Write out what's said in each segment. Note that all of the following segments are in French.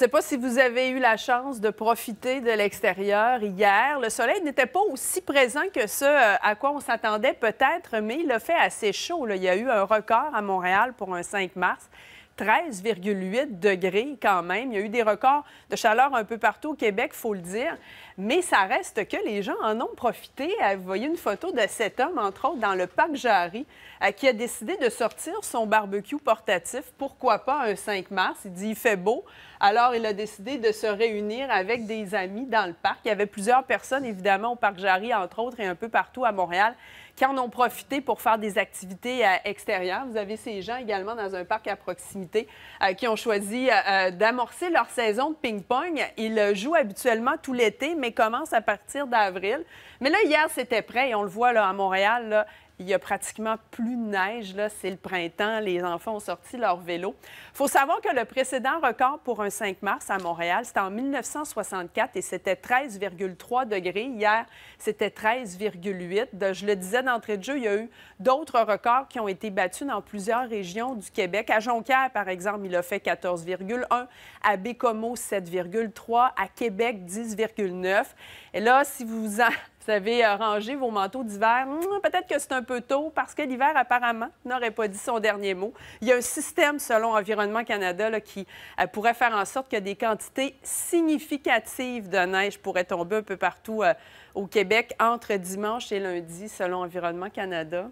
Je ne sais pas si vous avez eu la chance de profiter de l'extérieur hier. Le soleil n'était pas aussi présent que ce euh, à quoi on s'attendait peut-être, mais il a fait assez chaud. Il y a eu un record à Montréal pour un 5 mars. 13,8 degrés quand même. Il y a eu des records de chaleur un peu partout au Québec, faut le dire. Mais ça reste que les gens en ont profité. Euh, vous voyez une photo de cet homme, entre autres, dans le parc Jarry, euh, qui a décidé de sortir son barbecue portatif. Pourquoi pas un 5 mars? Il dit il fait beau. Alors, il a décidé de se réunir avec des amis dans le parc. Il y avait plusieurs personnes, évidemment, au parc Jarry, entre autres, et un peu partout à Montréal, qui en ont profité pour faire des activités euh, extérieures. Vous avez ces gens également dans un parc à proximité euh, qui ont choisi euh, d'amorcer leur saison de ping-pong. Ils jouent habituellement tout l'été, mais commencent à partir d'avril. Mais là, hier, c'était prêt et on le voit là, à Montréal, là, il y a pratiquement plus de neige. Là, c'est le printemps. Les enfants ont sorti leur vélo. Il faut savoir que le précédent record pour un 5 mars à Montréal, c'était en 1964 et c'était 13,3 degrés. Hier, c'était 13,8. Je le disais d'entrée de jeu, il y a eu d'autres records qui ont été battus dans plusieurs régions du Québec. À Jonquière, par exemple, il a fait 14,1. À Bécomo, 7,3. À Québec, 10,9. Et là, si vous en vous avez euh, rangé vos manteaux d'hiver. Hmm, peut-être que c'est un peu tôt parce que l'hiver, apparemment, n'aurait pas dit son dernier mot. Il y a un système, selon Environnement Canada, qui euh, pourrait faire en sorte que des quantités significatives de neige pourraient tomber un peu partout euh, au Québec entre dimanche et lundi, selon Environnement Canada.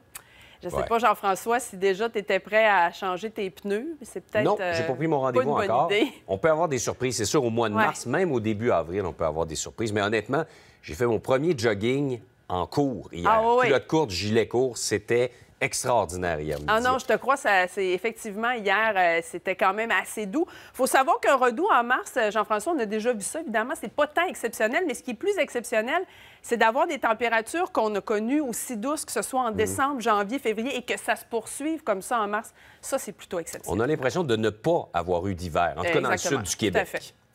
Je ne sais pas, Jean-François, si déjà tu étais prêt à changer tes pneus. C'est peut-être. Non, euh, j'ai pas pris mon rendez-vous encore. On peut avoir des surprises, c'est sûr. Au mois de mars, même au début avril, on peut avoir des surprises. Mais honnêtement, j'ai fait mon premier jogging en cours hier. Ah, Culotte courte, gilet court, c'était extraordinaire hier. Ah non, je te crois, c'est effectivement hier, euh, c'était quand même assez doux. faut savoir qu'un redout en mars, euh, Jean-François, on a déjà vu ça, évidemment, c'est pas tant exceptionnel, mais ce qui est plus exceptionnel, c'est d'avoir des températures qu'on a connues aussi douces, que ce soit en mm. décembre, janvier, février, et que ça se poursuive comme ça en mars. Ça, c'est plutôt exceptionnel. On a l'impression de ne pas avoir eu d'hiver, en tout cas dans le sud du Québec. Tout à fait.